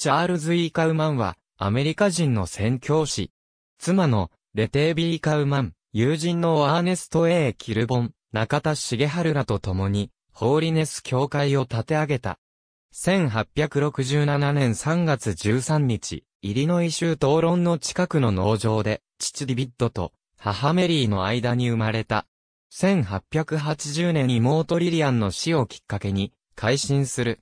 チャールズ・イ、ーカウマンは、アメリカ人の宣教師。妻の、レテービー・カウマン、友人のアーネスト・ A・ キルボン、中田茂春らと共に、ホーリネス教会を建て上げた。1867年3月13日、イリノイ州討論の近くの農場で、父ディビッドと母メリーの間に生まれた。1880年妹リリアンの死をきっかけに、改心する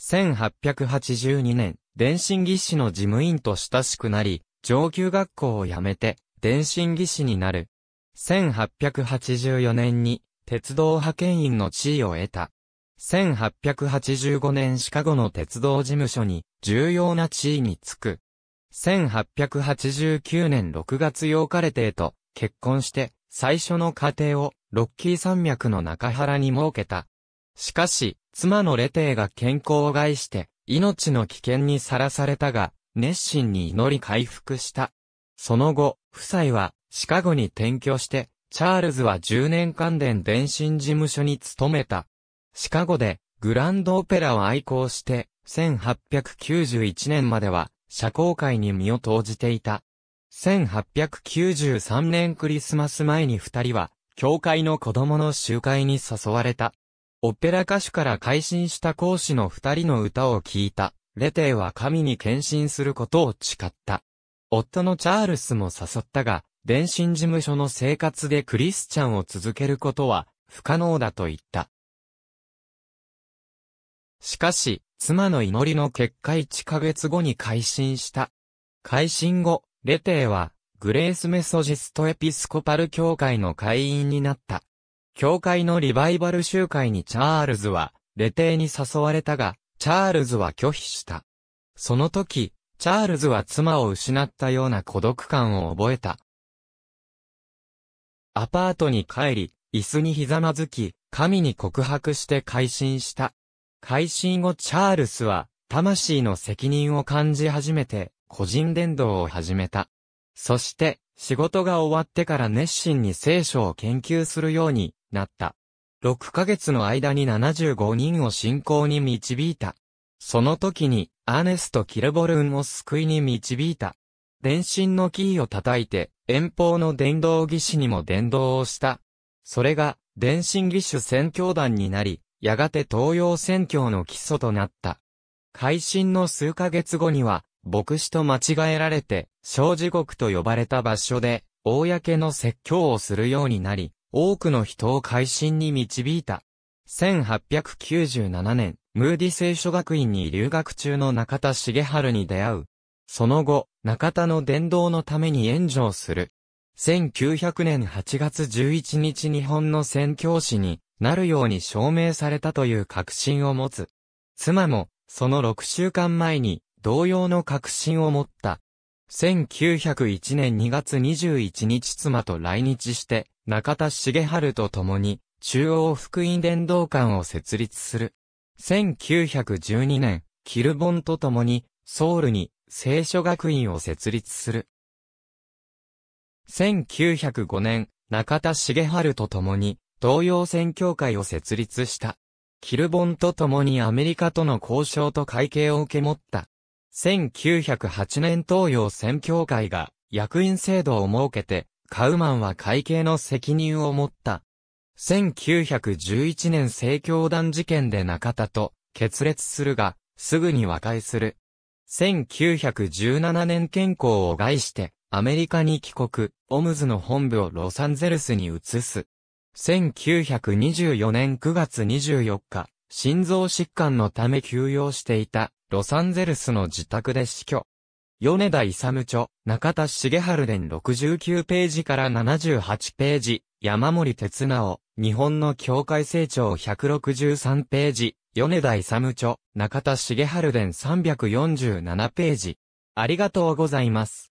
1882年、電信技師の事務員と親しくなり、上級学校を辞めて、電信技師になる。1884年に、鉄道派遣員の地位を得た。1885年シカゴの鉄道事務所に、重要な地位につく。1889年6月8日レテと結婚して最初の家庭をロッキー山脈の中原に設けた。しかし、妻のレテイが健康を害して、命の危険にさらされたが、熱心に祈り回復した。その後、夫妻はシカゴに転居して、チャールズは10年間で電信事務所に勤めた。シカゴでグランドオペラを愛好して、1891年までは社交界に身を投じていた。1893年クリスマス前に二人は、教会の子供の集会に誘われた。オペラ歌手から改心した講師の二人の歌を聴いた、レテーは神に献身することを誓った。夫のチャールスも誘ったが、電信事務所の生活でクリスチャンを続けることは不可能だと言った。しかし、妻の祈りの結果1ヶ月後に改心した。改心後、レテーは、グレースメソジストエピスコパル教会の会員になった。教会のリバイバル集会にチャールズは、レテに誘われたが、チャールズは拒否した。その時、チャールズは妻を失ったような孤独感を覚えた。アパートに帰り、椅子にひざまずき、神に告白して改心した。改心後チャールズは、魂の責任を感じ始めて、個人伝道を始めた。そして、仕事が終わってから熱心に聖書を研究するように、なった。6ヶ月の間に75人を信仰に導いた。その時に、アーネスト・キルボルンを救いに導いた。電信のキーを叩いて、遠方の伝道技師にも伝道をした。それが、電信技師宣教団になり、やがて東洋宣教の基礎となった。会心の数ヶ月後には、牧師と間違えられて、小地獄と呼ばれた場所で、公の説教をするようになり、多くの人を改心に導いた。1897年、ムーディ聖書学院に留学中の中田茂春に出会う。その後、中田の伝道のために援助をする。1900年8月11日日本の宣教師になるように証明されたという確信を持つ。妻も、その6週間前に同様の確信を持った。1901年2月21日妻と来日して、中田重春と共に、中央福音伝道館を設立する。1912年、キルボンと共に、ソウルに聖書学院を設立する。1905年、中田重春と共に、東洋宣教会を設立した。キルボンと共にアメリカとの交渉と会計を受け持った。1908年東洋宣教会が役員制度を設けて、カウマンは会計の責任を持った。1911年政教団事件で中田と決裂するが、すぐに和解する。1917年健康を害してアメリカに帰国、オムズの本部をロサンゼルスに移す。1924年9月24日、心臓疾患のため休養していたロサンゼルスの自宅で死去。米田勇著、中田重春伝69ページから78ページ、山森哲直、日本の境界成長163ページ、米田勇著、中田重春伝347ページ。ありがとうございます。